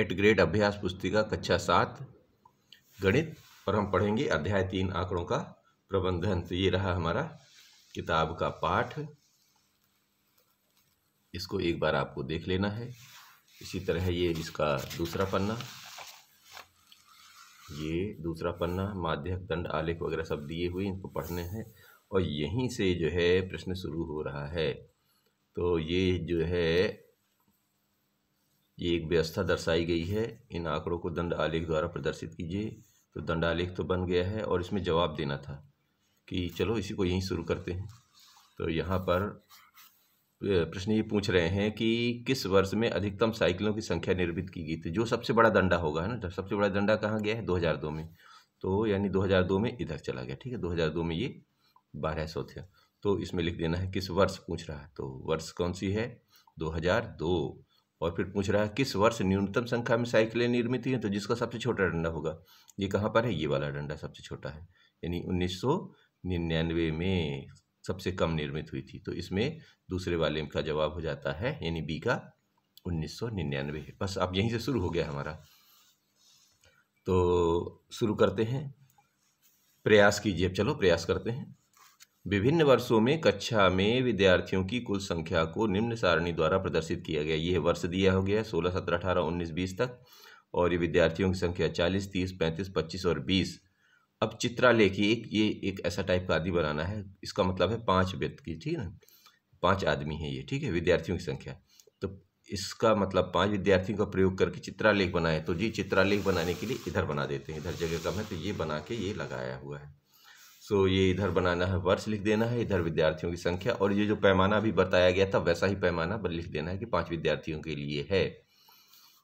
eight grade अभ्यास पुस्तिका कक्षा सात गणित और हम पढ़ेंगे अध्याय तीन आंकड़ों का प्रबंधन तो ये रहा हमारा किताब का पाठ इसको एक बार आपको देख लेना है इसी तरह ये इसका दूसरा पन्ना ये दूसरा पन्ना माध्यक दंड आलेख वगैरह सब दिए हुए इनको पढ़ने हैं और यहीं से जो है प्रश्न शुरू हो रहा है तो ये जो है ये एक व्यवस्था दर्शाई गई है इन आंकड़ों को दंड आलेख द्वारा प्रदर्शित कीजिए तो दंड आलेख तो बन गया है और इसमें जवाब देना था कि चलो इसी को यहीं शुरू करते हैं तो यहाँ पर प्रश्न ये पूछ रहे हैं कि किस वर्ष में अधिकतम साइकिलों की संख्या निर्मित की गई थी जो सबसे बड़ा दंडा होगा है ना सबसे बड़ा दंडा कहाँ गया है 2002 में तो यानी 2002 में इधर चला गया ठीक है 2002 में ये बारह सौ थे तो इसमें लिख देना है किस वर्ष पूछ रहा है तो वर्ष कौन सी है 2002 और फिर पूछ रहा है किस वर्ष न्यूनतम संख्या में साइकिलें निर्मित हुई हैं तो जिसका सबसे छोटा डंडा होगा ये कहाँ पर है ये वाला डंडा सबसे छोटा है यानी उन्नीस निन्यानवे में सबसे कम निर्मित हुई थी तो इसमें दूसरे वाले का जवाब हो जाता है यानी बी का उन्नीस सौ निन्यानवे बस अब यहीं से शुरू हो गया हमारा तो शुरू करते हैं प्रयास कीजिए चलो प्रयास करते हैं विभिन्न वर्षों में कक्षा में विद्यार्थियों की कुल संख्या को निम्न सारणी द्वारा प्रदर्शित किया गया यह वर्ष दिया हो गया सोलह सत्रह अठारह उन्नीस बीस तक और ये विद्यार्थियों की संख्या चालीस तीस पैंतीस पच्चीस और बीस अब चित्रा लेके एक ये एक ऐसा टाइप का आदि बनाना है इसका मतलब है पाँच व्यक्ति ठीक है ना पाँच आदमी है ये ठीक है विद्यार्थियों की संख्या तो इसका मतलब पांच विद्यार्थियों का प्रयोग करके चित्रालेख बनाए तो जी चित्रालेख बनाने के लिए इधर बना देते हैं इधर जगह कम है तो ये बना के ये लगाया हुआ है सो ये इधर बनाना है वर्ष लिख देना है इधर विद्यार्थियों की संख्या और ये जो पैमाना भी बताया गया था वैसा ही पैमाना लिख देना है कि पाँच विद्यार्थियों के लिए है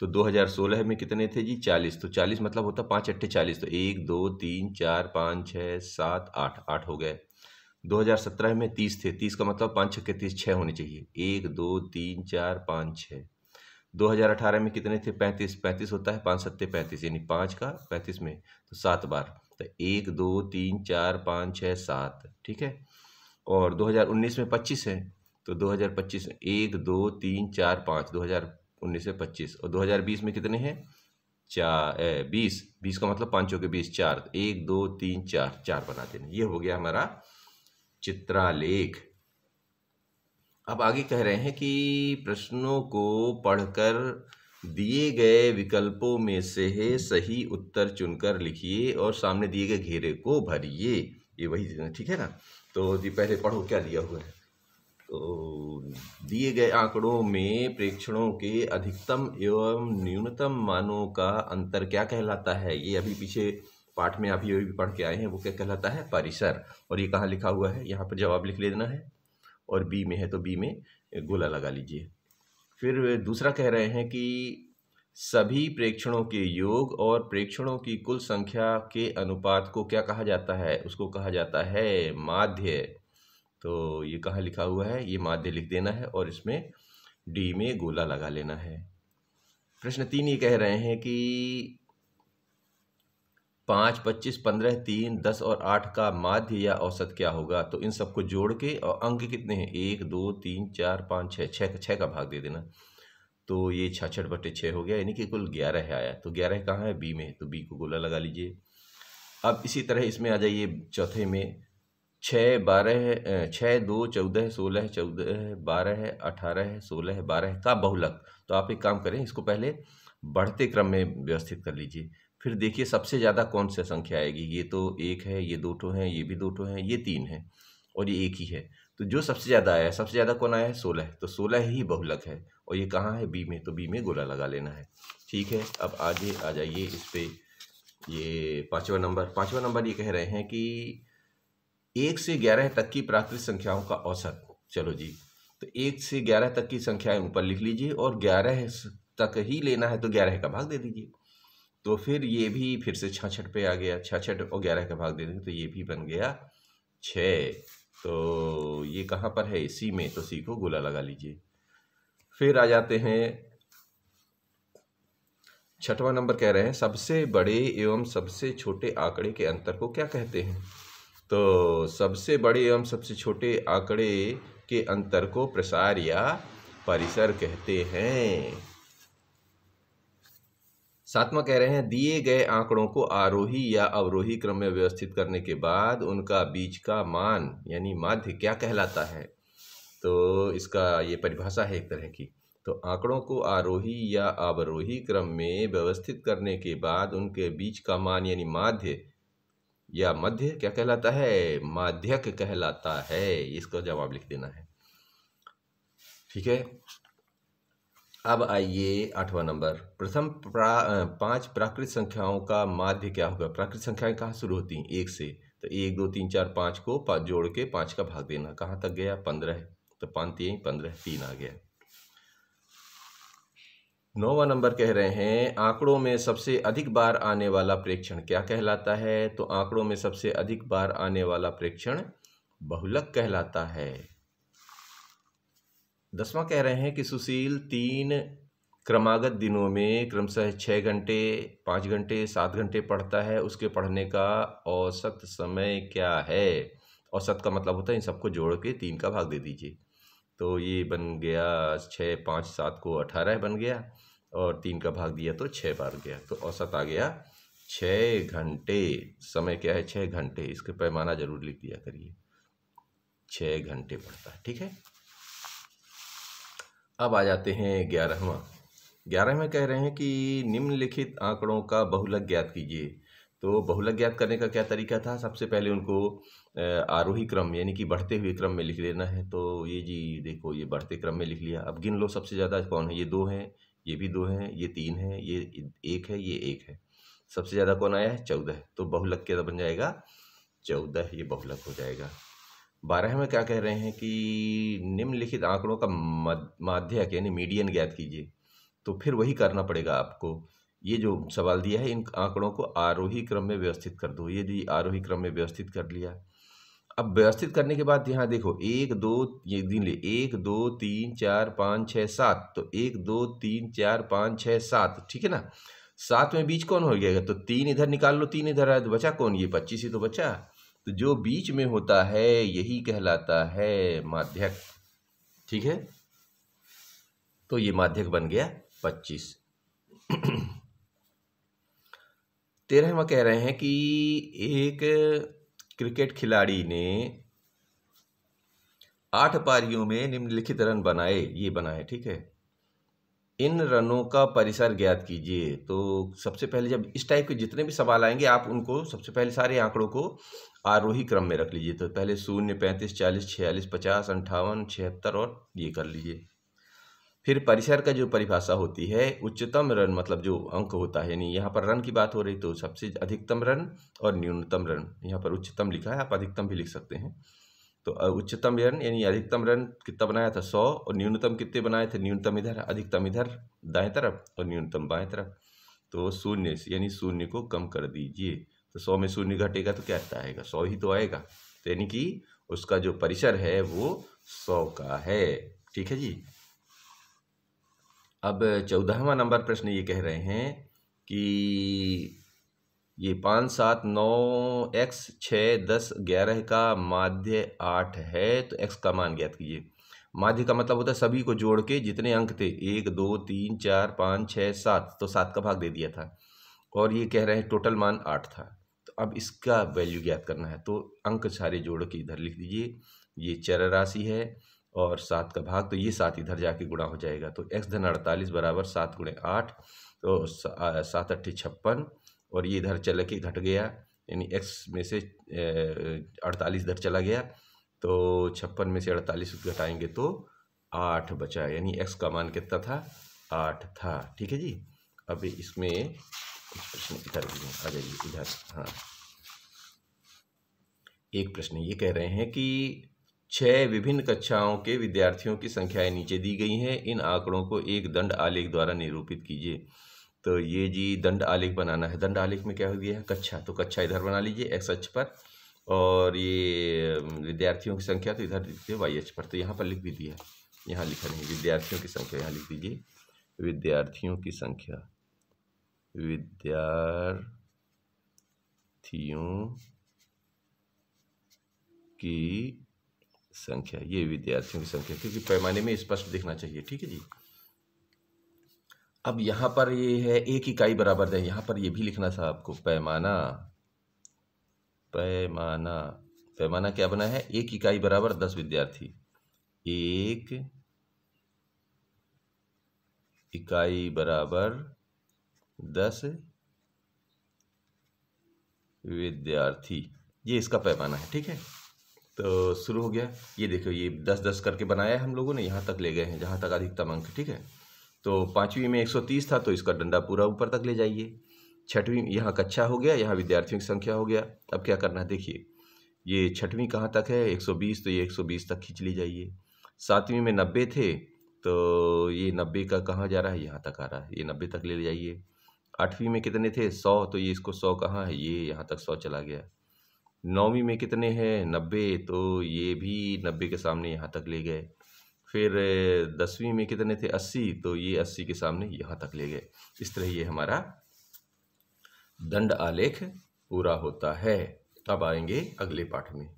तो 2016 में कितने थे जी 40 तो 40 मतलब होता पाँच अट्ठे चालीस तो एक दो तीन चार पाँच छः सात आठ आठ हो गए 2017 में 30 थे 30 का मतलब पाँच छक्के तीस छः होने चाहिए एक दो तीन चार पाँच छः 2018 में कितने थे 35 35 होता है पाँच सत्ते पैंतीस यानी पाँच का पैंतीस में तो सात बार तो एक दो तीन चार पाँच छः सात ठीक है और 2019 में 25 है तो 2025 में एक दो तीन चार पाँच 2019 में 25 और 2020 में कितने हैं चार बीस बीस का मतलब पाँचों के बीस चार एक दो तीन चार चार बना देने ये हो गया हमारा चित्रालेख अब आगे कह रहे हैं कि प्रश्नों को पढ़कर दिए गए विकल्पों में से सही उत्तर चुनकर लिखिए और सामने दिए गए घेरे को भरिए ये वही ठीक है ना तो जी पहले पढ़ो क्या दिया हुआ है तो दिए गए आंकड़ों में प्रेक्षणों के अधिकतम एवं न्यूनतम मानों का अंतर क्या कहलाता है ये अभी पीछे पाठ में अभी अभी पढ़ के आए हैं वो क्या कहलाता है परिसर और ये कहाँ लिखा हुआ है यहाँ पर जवाब लिख लेना है और बी में है तो बी में गोला लगा लीजिए फिर दूसरा कह रहे हैं कि सभी प्रेक्षणों के योग और प्रेक्षणों की कुल संख्या के अनुपात को क्या कहा जाता है उसको कहा जाता है माध्य तो ये कहाँ लिखा हुआ है ये माध्य लिख देना है और इसमें डी में गोला लगा लेना है प्रश्न तीन ये कह रहे हैं कि पाँच पच्चीस पंद्रह तीन दस और आठ का माध्य या औसत क्या होगा तो इन सबको जोड़ के और अंक कितने हैं एक दो तीन चार पाँच छः छः छः का भाग दे देना तो ये छाछठ बटे छः हो गया यानी कि कुल ग्यारह है आया तो ग्यारह कहाँ है बी में तो बी को गोला लगा लीजिए अब इसी तरह इसमें आ जाइए चौथे में छः बारह छः दो चौदह सोलह चौदह बारह अठारह सोलह बारह का बहुलक तो आप एक काम करें इसको पहले बढ़ते क्रम में व्यवस्थित कर लीजिए फिर देखिए सबसे ज़्यादा कौन सा संख्या आएगी ये तो एक है ये दो ठो है ये भी दो ठो है ये तीन है और ये एक ही है तो जो सबसे ज़्यादा आया सबसे ज़्यादा कौन आया है सोलह तो सोलह ही बहुलक है और ये कहाँ है बी में तो बी में गोला लगा लेना है ठीक है अब आगे आ जाइए इस पर ये पाँचवा नंबर पाँचवा नंबर ये कह रहे हैं कि एक से ग्यारह तक की प्राकृतिक संख्याओं का औसत चलो जी तो एक से ग्यारह तक की संख्याएं ऊपर लिख लीजिए और ग्यारह तक ही लेना है तो ग्यारह का भाग दे दीजिए तो फिर ये भी फिर से छाछठ पे आ गया छाछठ और ग्यारह का भाग दे देंगे तो ये भी बन गया छ तो ये कहाँ पर है इसी में तो सी को गोला लगा लीजिए फिर आ जाते हैं छठवां नंबर कह रहे हैं सबसे बड़े एवं सबसे छोटे आंकड़े के अंतर को क्या कहते हैं तो सबसे बड़े एवं सबसे छोटे आंकड़े के अंतर को प्रसार या परिसर कहते हैं सातवां कह रहे हैं दिए गए आंकड़ों को आरोही या अवरोही क्रम में व्यवस्थित करने के बाद उनका बीच का मान यानी माध्य क्या कहलाता है तो इसका ये परिभाषा है एक तरह की तो आंकड़ों को आरोही या अवरोही क्रम में व्यवस्थित करने के बाद उनके बीच का मान यानी माध्य या मध्य क्या कहलाता है माध्यक कहलाता है इसका जवाब लिख देना है ठीक है अब आइए आठवां नंबर प्रथम प्रा, पांच प्राकृत संख्याओं का माध्य क्या होगा प्राकृत संख्याएं कहाँ शुरू होती हैं एक से तो एक दो तीन चार पाँच को पाँच जोड़ के पाँच का भाग देना कहाँ तक गया पंद्रह तो पाँच तीन पंद्रह तीन आ गया नौवा नंबर कह रहे हैं आंकड़ों में सबसे अधिक बार आने वाला प्रेक्षण क्या कहलाता है तो आंकड़ों में सबसे अधिक बार आने वाला प्रेक्षण बहुलक कहलाता है दसवां कह रहे हैं कि सुशील तीन क्रमागत दिनों में क्रमशः छः घंटे पाँच घंटे सात घंटे पढ़ता है उसके पढ़ने का औसत समय क्या है औसत का मतलब होता है इन सबको जोड़ के तीन का भाग दे दीजिए तो ये बन गया छः पाँच सात को अठारह बन गया और तीन का भाग दिया तो छः बार गया तो औसत आ गया छः घंटे समय क्या है छः घंटे इसके पैमाना जरूर लिख दिया करिए छः घंटे पढ़ता है ठीक है अब आ जाते हैं ग्यारहवा ग्यारहवें कह रहे हैं कि निम्नलिखित आंकड़ों का बहुलक ज्ञात कीजिए तो बहुलक ज्ञात करने का क्या तरीका था सबसे पहले उनको आरोही क्रम यानी कि बढ़ते हुए क्रम में लिख लेना है तो ये जी देखो ये बढ़ते क्रम में लिख लिया अब गिन लो सबसे ज़्यादा कौन है ये दो हैं ये भी दो हैं ये तीन हैं ये एक है ये एक है सबसे ज़्यादा कौन आया है चौदह तो बहुलक क्या बन जाएगा चौदह ये बहुलक हो जाएगा बारह में क्या कह रहे हैं कि निम्नलिखित आंकड़ों का माध्यक यानी मीडियन ज्ञात कीजिए तो फिर वही करना पड़ेगा आपको ये जो सवाल दिया है इन आंकड़ों को आरोही क्रम में व्यवस्थित कर दो ये जी आरोही क्रम में व्यवस्थित कर लिया अब व्यवस्थित करने के बाद यहाँ देखो एक दो ये दिन ले एक दो तीन चार पाँच छः सात तो एक दो तीन चार पाँच छः सात ठीक है ना सात में बीच कौन हो गया तो तीन इधर निकाल लो तीन इधर आया तो बचा कौन ये पच्चीस ही तो बचा तो जो बीच में होता है यही कहलाता है माध्यक ठीक है तो ये माध्यक बन गया पच्चीस में कह रहे हैं कि एक क्रिकेट खिलाड़ी ने आठ पारियों में निम्नलिखित रन बनाए ये बनाए ठीक है इन रनों का परिसर ज्ञात कीजिए तो सबसे पहले जब इस टाइप के जितने भी सवाल आएंगे आप उनको सबसे पहले सारे आंकड़ों को आरोही क्रम में रख लीजिए तो पहले शून्य पैंतीस चालीस छियालीस पचास अंठावन छिहत्तर और ये कर लीजिए फिर परिसर का जो परिभाषा होती है उच्चतम रन मतलब जो अंक होता है यानी यहाँ पर रन की बात हो रही तो सबसे अधिकतम रन और न्यूनतम रन यहाँ पर उच्चतम लिखा है आप अधिकतम भी लिख सकते हैं तो उच्चतम रन यानी अधिकतम रन कितना बनाया था सौ और न्यूनतम कितने बनाए थे न्यूनतम इधर अधिकतम इधर दाएं तरफ और न्यूनतम बाएं तरफ तो शून्य यानी शून्य को कम कर दीजिए तो सौ में शून्य घटेगा तो क्या आएगा सौ ही तो आएगा तो यानी कि उसका जो परिसर है वो सौ का है ठीक है जी अब चौदहवा नंबर प्रश्न ये कह रहे हैं कि ये पाँच सात नौ एक्स छः दस ग्यारह का माध्य आठ है तो एक्स का मान ज्ञात कीजिए माध्य का मतलब होता है सभी को जोड़ के जितने अंक थे एक दो तीन चार पाँच छः सात तो सात का भाग दे दिया था और ये कह रहे हैं टोटल मान आठ था तो अब इसका वैल्यू ज्ञात करना है तो अंक सारे जोड़ के इधर लिख दीजिए ये चर राशि है और सात का भाग तो ये सात इधर जाके गुणा हो जाएगा तो एक्स धन अड़तालीस बराबर सात गुणे आठ तो सात अट्ठे छप्पन और ये इधर चले के घट गया यानी एक्स में से अड़तालीस इधर चला गया तो छप्पन में से अड़तालीस घटाएंगे तो आठ बचा यानी एक्स का मान कितना था आठ था ठीक है जी अब इसमें कुछ प्रश्न इधर भी आ जाइए इधर हाँ एक प्रश्न ये कह रहे हैं कि छह विभिन्न कक्षाओं के विद्यार्थियों की संख्याएं नीचे दी गई हैं इन आंकड़ों को एक दंड आलेख द्वारा निरूपित कीजिए तो ये जी दंड आलेख बनाना है दंड आलेख में क्या हो गया है कच्छा तो कच्छा इधर बना लीजिए एक्स एच पर और ये विद्यार्थियों की संख्या तो इधर दीजिए वाई एच पर तो यहाँ पर लिख भी दिया यहाँ लिखा नहीं विद्यार्थियों की संख्या यहाँ लिख दीजिए विद्यार्थियों की संख्या विद्यार्थियों की संख्या ये विद्यार्थियों की संख्या क्योंकि पैमाने में स्पष्ट दिखना चाहिए ठीक है जी अब यहां पर ये है एक इकाई बराबर है यहां पर ये यह भी लिखना था आपको पैमाना पैमाना पैमाना क्या बना है एक इकाई बराबर दस विद्यार्थी एक इकाई बराबर दस विद्यार्थी ये इसका पैमाना है ठीक है तो शुरू हो गया ये देखो ये दस दस करके बनाया है हम लोगों ने यहां तक ले गए हैं जहां तक अधिकतम अंक ठीक है तो पाँचवीं में 130 था तो इसका डंडा पूरा ऊपर तक ले जाइए छठवीं यहाँ कक्षा हो गया यहाँ विद्यार्थियों की संख्या हो गया अब क्या करना है देखिए ये छठवीं कहाँ तक है 120 तो ये 120 तक खींच ली जाइए सातवीं में नब्बे थे तो ये नब्बे का कहाँ जा रहा है यहाँ तक आ रहा है ये नब्बे तक ले जाइए आठवीं में कितने थे सौ तो ये इसको सौ कहाँ है ये यहाँ तक सौ चला गया नौवीं में कितने हैं नब्बे तो ये भी नब्बे के सामने यहाँ तक ले गए फिर दसवीं में कितने थे अस्सी तो ये अस्सी के सामने यहाँ तक ले गए इस तरह ये हमारा दंड आलेख पूरा होता है अब आएंगे अगले पाठ में